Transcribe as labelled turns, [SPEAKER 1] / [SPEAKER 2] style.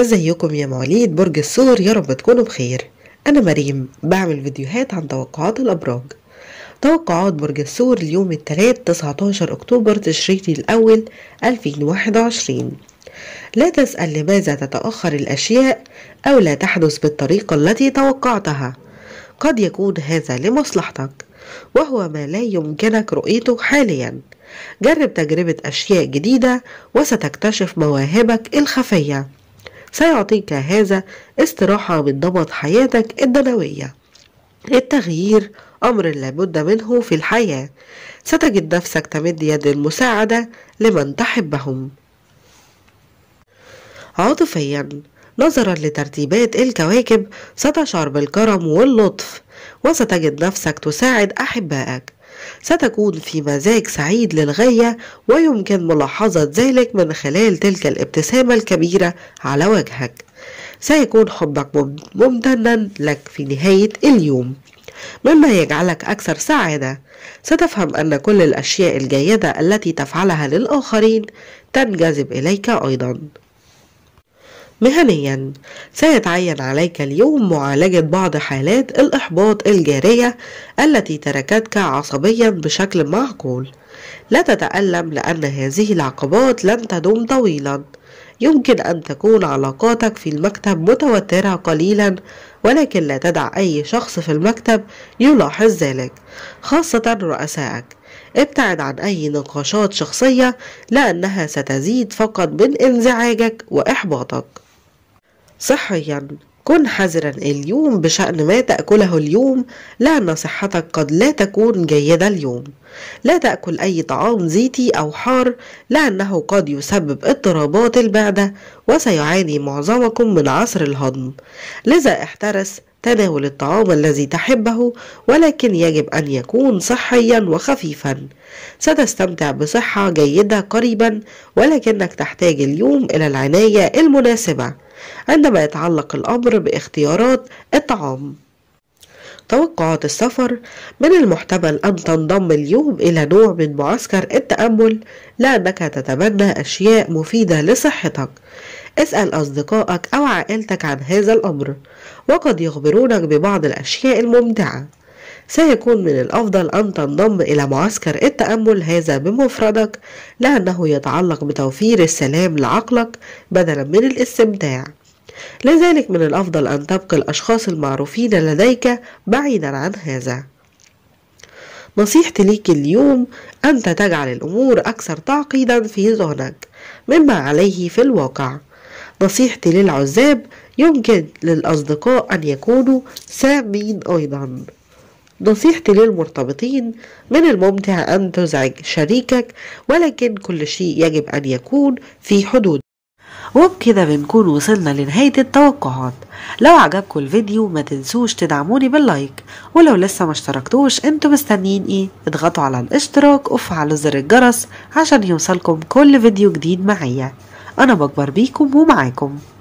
[SPEAKER 1] ازيكم يا مواليد برج الثور يا رب تكونوا بخير انا مريم بعمل فيديوهات عن توقعات الابراج توقعات برج الثور ليوم الثلاث 19 اكتوبر تشرين الاول 2021 لا تسأل لماذا تتأخر الأشياء أو لا تحدث بالطريقة التي توقعتها قد يكون هذا لمصلحتك وهو ما لا يمكنك رؤيته حاليا جرب تجربة أشياء جديدة وستكتشف مواهبك الخفية سيعطيك هذا استراحة من ضبط حياتك الدنوية التغيير أمر لابد منه في الحياة ستجد نفسك تمد يد المساعدة لمن تحبهم عاطفيا نظرا لترتيبات الكواكب ستشعر بالكرم واللطف وستجد نفسك تساعد أحبائك ستكون في مزاج سعيد للغاية ويمكن ملاحظة ذلك من خلال تلك الابتسامة الكبيرة على وجهك سيكون حبك ممتنا لك في نهاية اليوم مما يجعلك أكثر سعادة ستفهم أن كل الأشياء الجيدة التي تفعلها للآخرين تنجذب إليك أيضا مهنيا سيتعين عليك اليوم معالجة بعض حالات الإحباط الجارية التي تركتك عصبيا بشكل معقول لا تتألم لأن هذه العقبات لن تدوم طويلا يمكن أن تكون علاقاتك في المكتب متوترة قليلا ولكن لا تدع أي شخص في المكتب يلاحظ ذلك خاصة رؤسائك ابتعد عن أي نقاشات شخصية لأنها ستزيد فقط من انزعاجك وإحباطك صحيا كن حذرا اليوم بشأن ما تأكله اليوم لأن صحتك قد لا تكون جيدة اليوم لا تأكل أي طعام زيتي أو حار لأنه قد يسبب اضطرابات المعدة وسيعاني معظمكم من عسر الهضم لذا احترس تناول الطعام الذي تحبه ولكن يجب أن يكون صحيا وخفيفا ستستمتع بصحة جيدة قريبا ولكنك تحتاج اليوم إلى العناية المناسبة عندما يتعلق الأمر باختيارات الطعام توقعات السفر من المحتمل أن تنضم اليوم إلى نوع من معسكر التأمل لأنك تتبنى أشياء مفيدة لصحتك اسأل أصدقائك أو عائلتك عن هذا الأمر وقد يخبرونك ببعض الأشياء الممتعة سيكون من الأفضل أن تنضم إلى معسكر التأمل هذا بمفردك لأنه يتعلق بتوفير السلام لعقلك بدلا من الاستمتاع لذلك من الأفضل أن تبقي الأشخاص المعروفين لديك بعيدا عن هذا نصيحتي ليك اليوم أنت تجعل الأمور أكثر تعقيدا في ذهنك مما عليه في الواقع نصيحتي للعزاب يمكن للأصدقاء أن يكونوا سامين أيضا نصيحتي للمرتبطين من الممتع أن تزعج شريكك ولكن كل شيء يجب أن يكون في حدود وبكده بنكون وصلنا لنهاية التوقعات لو عجبكم الفيديو ما تنسوش تدعموني باللايك ولو لسه ما اشتركتوش انتوا مستنيين ايه اضغطوا على الاشتراك وفعلوا زر الجرس عشان يوصلكم كل فيديو جديد معايا انا بكبر بيكم ومعاكم